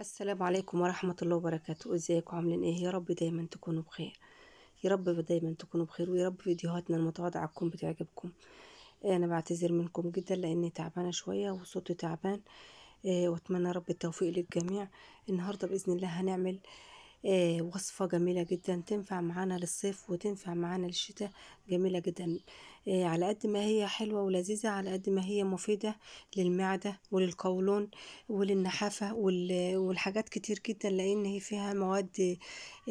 السلام عليكم ورحمة الله وبركاته ازيكم عاملين ايه يا رب دايما تكونوا بخير يا رب دايما تكونوا بخير ويا رب فيديوهاتنا المتواضعة تكون بتعجبكم إيه، انا بعتذر منكم جدا لاني تعبانة شوية وصوتي تعبان إيه، واتمنى رب التوفيق للجميع النهاردة بإذن الله هنعمل آه، وصفة جميلة جدا تنفع معانا للصيف وتنفع معانا للشتاء جميلة جدا آه، على قد ما هي حلوة ولذيذة على قد ما هي مفيدة للمعدة وللقولون وللنحافة والحاجات كتير جدا لأن هي فيها مواد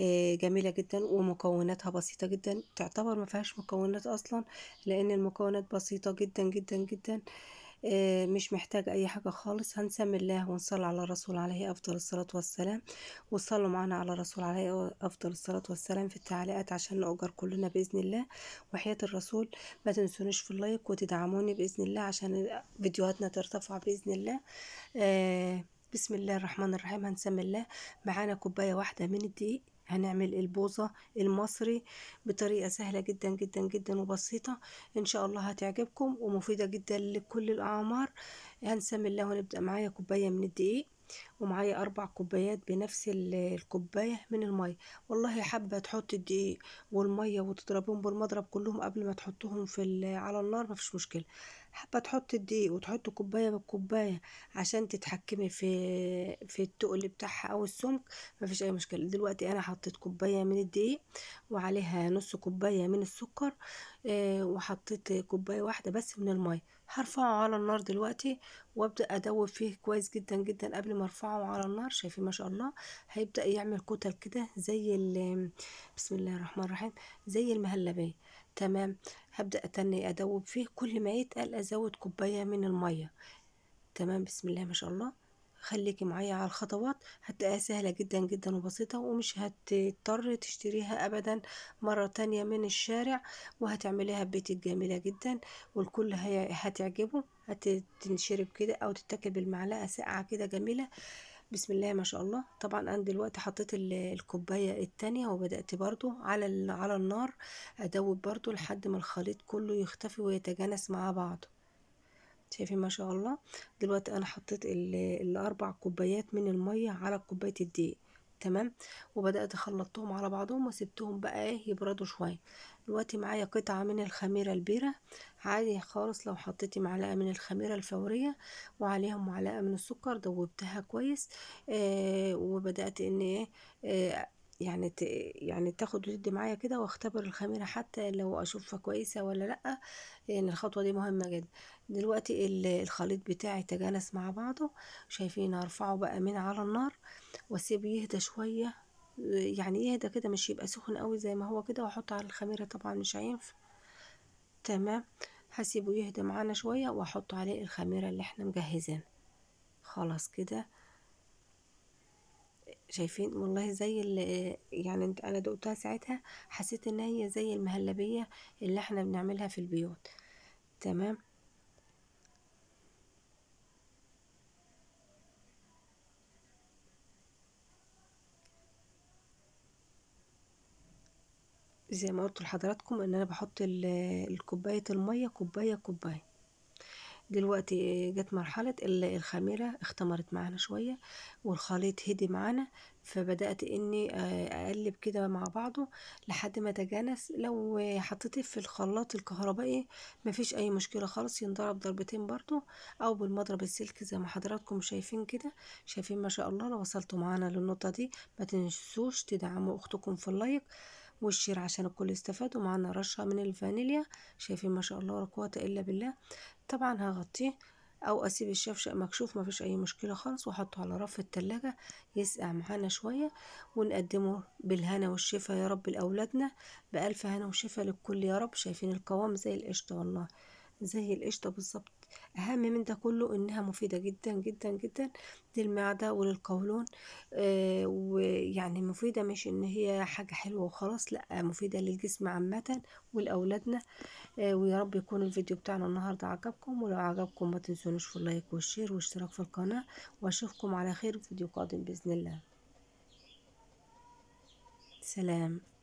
آه، جميلة جدا ومكوناتها بسيطة جدا تعتبر ما فيهاش مكونات أصلا لأن المكونات بسيطة جدا جدا جدا آه، مش محتاج اي حاجة خالص هنسمي الله ونصلي على الرسول عليه افضل الصلاة والسلام وصلوا معنا على الرسول عليه افضل الصلاة والسلام في التعليقات عشان نأجر كلنا باذن الله وحياة الرسول ما تنسونش في اللايك وتدعموني باذن الله عشان فيديوهاتنا ترتفع باذن الله آه، بسم الله الرحمن الرحيم هنسمي الله معانا كوباية واحدة من الدقيق هنعمل البوظة المصري بطريقة سهلة جدا جدا جدا وبسيطة ان شاء الله هتعجبكم ومفيدة جدا لكل الاعمار هنسمي الله ونبدأ معايا كوباية من الدقيق ومعايا اربع كوبايات بنفس الكوبايه من الميه والله حابه تحط الدقيق والميه وتضربهم بالمضرب كلهم قبل ما تحطهم في على النار مفيش مشكله حابة تحطي الدقيق وتحطي كوباية بكوباية عشان تتحكمي في في التقل بتاعها أو السمك مفيش أي مشكلة دلوقتي أنا حطيت كوباية من الدقيق وعليها نص كوباية من السكر آه، وحطيت كوباية واحدة بس من المية هرفعه على النار دلوقتي وابدأ أدوب فيه كويس جدا جدا قبل ما ارفعه على النار شايفين ما شاء الله هيبدأ يعمل كتل كده زي بسم الله الرحمن الرحيم زي المهلبية تمام هبدأ أتني أدوب فيه كل ما يتقل أزود كوباية من المية تمام بسم الله ما شاء الله خليكي معايا على الخطوات هتلاقيها سهلة جدا جدا وبسيطة ومش هتضطر تشتريها أبدا مرة تانية من الشارع وهتعمليها ببيتك جميلة جدا والكل هتعجبه هتنشرب كده أو تتاكل بالمعلقة ساقعة كده جميلة بسم الله ما شاء الله طبعا انا دلوقتي حطيت الكوبايه التانية وبدات برضو على على النار ادوب برضو لحد ما الخليط كله يختفي ويتجانس مع بعضه شايفين ما شاء الله دلوقتي انا حطيت الاربع كوبايات من الميه على كوبايه الدقيق تمام وبدأت خلطتهم على بعضهم وسبتهم بقى ايه يبردوا شوية دلوقتي معايا قطعة من الخميرة البيرة عادي خالص لو حطيتي معلقة من الخميرة الفورية وعليها معلقة من السكر دوبتها كويس آه وبدأت ان ايه آه يعني ت... يعني تاخد وتدي معايا كده واختبر الخميرة حتى لو اشوفها كويسة ولا لأ لان يعني الخطوة دي مهمة جدا دلوقتي الخليط بتاعي تجانس مع بعضه شايفين هرفعه بقى من على النار واسيبه يهدى شوية يعني يهدى كده مش يبقى سخن قوي زي ما هو كده واحطه على الخميرة طبعا مش هينفع تمام هسيبه يهدى معانا شوية واحط عليه الخميرة اللي احنا مجهزينها خلاص كده شايفين والله زي اللي يعني انت انا دقتها ساعتها حسيت ان هي زي المهلبية اللي احنا بنعملها في البيوت تمام زي ما قلت لحضراتكم ان انا بحط الكوبايه الميه كوبايه كوبايه دلوقتي جت مرحلة الخميرة اختمرت معانا شوية والخليط هدي معانا فبدأت اني آه، اقلب كده مع بعضه لحد ما تجانس لو حطيته في الخلاط الكهربائي مفيش اي مشكلة خالص ينضرب ضربتين برضو او بالمضرب السلكي زي ما حضراتكم شايفين كده شايفين ما شاء الله لو وصلتوا معانا للنقطة دي ما تنسوش تدعموا اختكم في اللايك والشير عشان الكل يستفاد ومعانا رشة من الفانيليا شايفين ما شاء الله ولا قوة إلا بالله طبعا هغطيه او اسيب الشفشق مكشوف مفيش اي مشكلة خالص واحطه على رف التلاجة يسقع معانا شوية ونقدمه بالهنا والشفا يا رب لاولادنا بالف هنا وشفا للكل يا رب شايفين القوام زي القشطة والله زي القشطة بالظبط أهم من ده كله إنها مفيدة جدا جدا جدا للمعدة وللقولون آه ويعني مفيدة مش إن هي حاجة حلوة وخلاص لأ مفيدة للجسم عامة ولأولادنا آه ويا رب يكون الفيديو بتاعنا النهاردة عجبكم ولو عجبكم ما تنسونوش في اللايك والشير واشتراك في القناة وأشوفكم على خير في فيديو قادم بإذن الله سلام